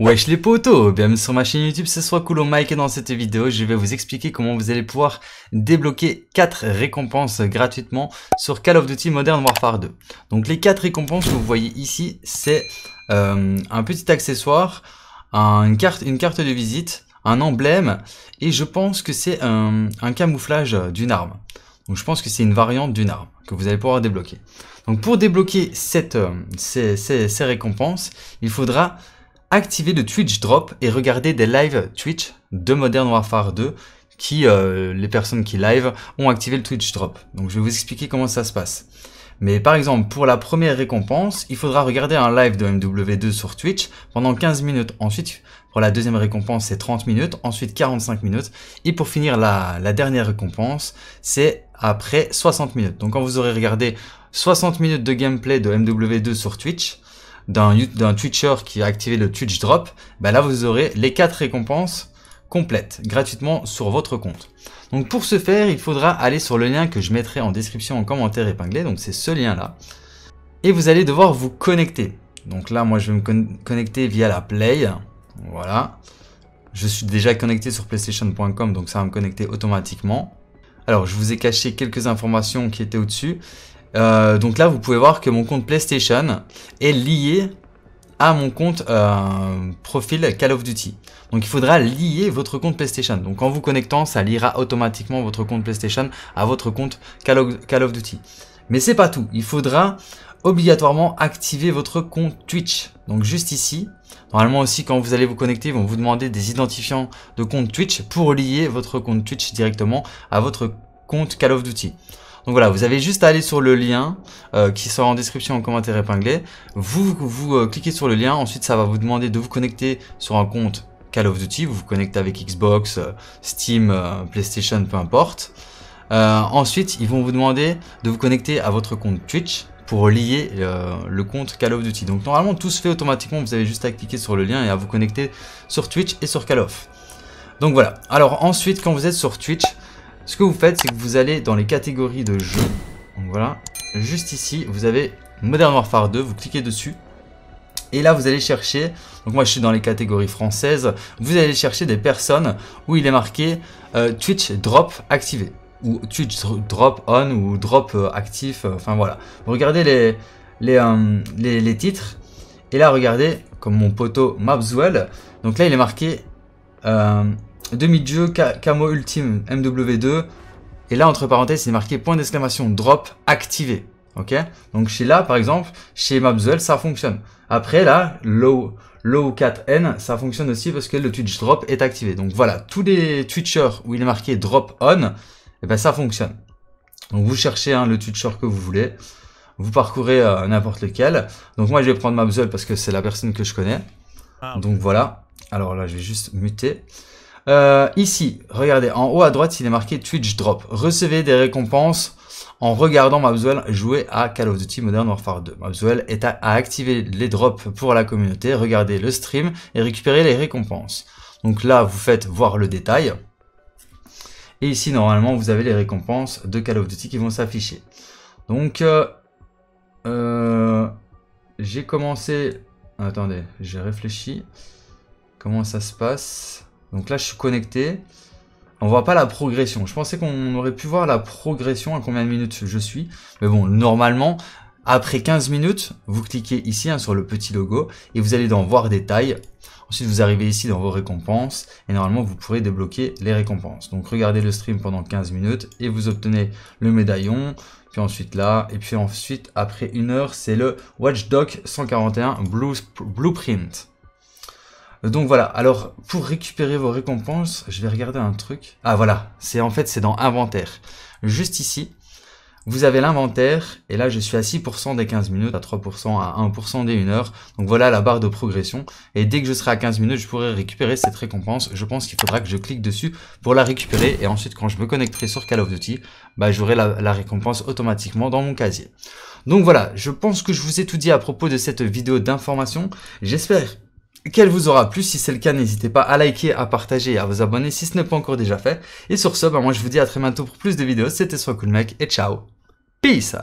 Wesh les potos, bienvenue sur ma chaîne YouTube, ce soit coolo Mike et dans cette vidéo je vais vous expliquer comment vous allez pouvoir débloquer 4 récompenses gratuitement sur Call of Duty Modern Warfare 2. Donc les 4 récompenses que vous voyez ici c'est euh, un petit accessoire, une carte, une carte de visite, un emblème et je pense que c'est un, camouflage d'une arme. Donc je pense que c'est une variante d'une arme que vous allez pouvoir débloquer. Donc pour débloquer cette, euh, ces, ces récompenses, il faudra activer le Twitch Drop et regarder des lives Twitch de Modern Warfare 2 qui, euh, les personnes qui live, ont activé le Twitch Drop. Donc je vais vous expliquer comment ça se passe. Mais par exemple, pour la première récompense, il faudra regarder un live de MW2 sur Twitch pendant 15 minutes. Ensuite, pour la deuxième récompense, c'est 30 minutes, ensuite 45 minutes. Et pour finir, la, la dernière récompense, c'est après 60 minutes. Donc quand vous aurez regardé 60 minutes de gameplay de MW2 sur Twitch, d'un Twitcher qui a activé le Twitch Drop, bah là vous aurez les 4 récompenses complètes gratuitement sur votre compte. Donc pour ce faire, il faudra aller sur le lien que je mettrai en description en commentaire épinglé, donc c'est ce lien là. Et vous allez devoir vous connecter. Donc là, moi je vais me connecter via la Play. Voilà. Je suis déjà connecté sur PlayStation.com, donc ça va me connecter automatiquement. Alors, je vous ai caché quelques informations qui étaient au-dessus. Euh, donc là, vous pouvez voir que mon compte PlayStation est lié à mon compte euh, profil Call of Duty. Donc il faudra lier votre compte PlayStation. Donc en vous connectant, ça liera automatiquement votre compte PlayStation à votre compte Call of, Call of Duty. Mais c'est pas tout. Il faudra obligatoirement activer votre compte Twitch. Donc juste ici, normalement aussi quand vous allez vous connecter, ils vont vous demander des identifiants de compte Twitch pour lier votre compte Twitch directement à votre compte Call of Duty. Donc voilà, vous avez juste à aller sur le lien euh, qui sera en description en commentaire épinglé. Vous, vous euh, cliquez sur le lien, ensuite ça va vous demander de vous connecter sur un compte Call of Duty, vous vous connectez avec Xbox, euh, Steam, PlayStation, peu importe. ensuite, ils vont vous demander de vous connecter à votre compte Twitch pour lier le compte Call of Duty. Donc normalement tout se fait automatiquement, vous avez juste à cliquer sur le lien et à vous connecter sur Twitch et sur Call of. Donc voilà, alors ensuite quand vous êtes sur Twitch, ce que vous faites, c'est que vous allez dans les catégories de jeux. Donc voilà, juste ici, vous avez Modern Warfare 2, vous cliquez dessus. Et là, vous allez chercher, donc moi je suis dans les catégories françaises, vous allez chercher des personnes où il est marqué euh, Twitch Drop activé. Ou Twitch Drop On ou Drop euh, actif, euh, enfin voilà. Vous regardez les, les, les, les, titres. Et là, regardez, comme mon poteau Mapswell, donc là il est marqué Demi-jeu, camo ultime, MW2. Et là, entre parenthèses, c'est marqué point d'exclamation, drop activé. Ok Donc chez là, par exemple, chez Mabzuel ça fonctionne. Après là, low, low 4N, ça fonctionne aussi parce que le Twitch drop est activé. Donc voilà, tous les Twitchers où il est marqué drop on, Et eh ben ça fonctionne. Donc vous cherchez hein, le Twitcher que vous voulez. Vous parcourez euh, n'importe lequel. Donc moi je vais prendre Mabzuel parce que c'est la personne que je connais. Ah, Donc voilà. Alors là, je vais juste muter. Euh, ici, regardez, en haut à droite, il est marqué Twitch Drop. Recevez des récompenses en regardant Mabzuel jouer à Call of Duty Modern Warfare 2. Mabzuel est à, activer les drops pour la communauté, regarder le stream et récupérer les récompenses. Donc là, vous faites voir le détail. Et ici, normalement, vous avez les récompenses de Call of Duty qui vont s'afficher. Donc, euh, euh, j'ai commencé... Attendez, j'ai réfléchi. Comment ça se passe donc là, je suis connecté. On voit pas la progression. Je pensais qu'on aurait pu voir la progression à combien de minutes je suis. Mais bon, normalement, après 15 minutes, vous cliquez ici hein, sur le petit logo et vous allez dans voir détail. Ensuite, vous arrivez ici dans vos récompenses et normalement, vous pourrez débloquer les récompenses. Donc, regardez le stream pendant 15 minutes et vous obtenez le médaillon. Puis ensuite là, et puis ensuite, après une heure, c'est le Watchdog 141 Blueprint. Donc voilà, alors pour récupérer vos récompenses, je vais regarder un truc. Ah voilà, c'est en fait c'est dans inventaire. Juste ici, vous avez l'inventaire, et là je suis à 6% des 15 minutes, à 3%, à 1% des 1 heure. Donc voilà la barre de progression. Et dès que je serai à 15 minutes, je pourrai récupérer cette récompense. Je pense qu'il faudra que je clique dessus pour la récupérer. Et ensuite quand je me connecterai sur Call of Duty, bah, j'aurai la, la récompense automatiquement dans mon casier. Donc voilà, je pense que je vous ai tout dit à propos de cette vidéo d'information. J'espère qu'elle vous aura plu. Si c'est le cas, n'hésitez pas à liker, à partager et à vous abonner si ce n'est pas encore déjà fait. Et sur ce, bah moi je vous dis à très bientôt pour plus de vidéos. C'était Soit Cool Mec et ciao. Peace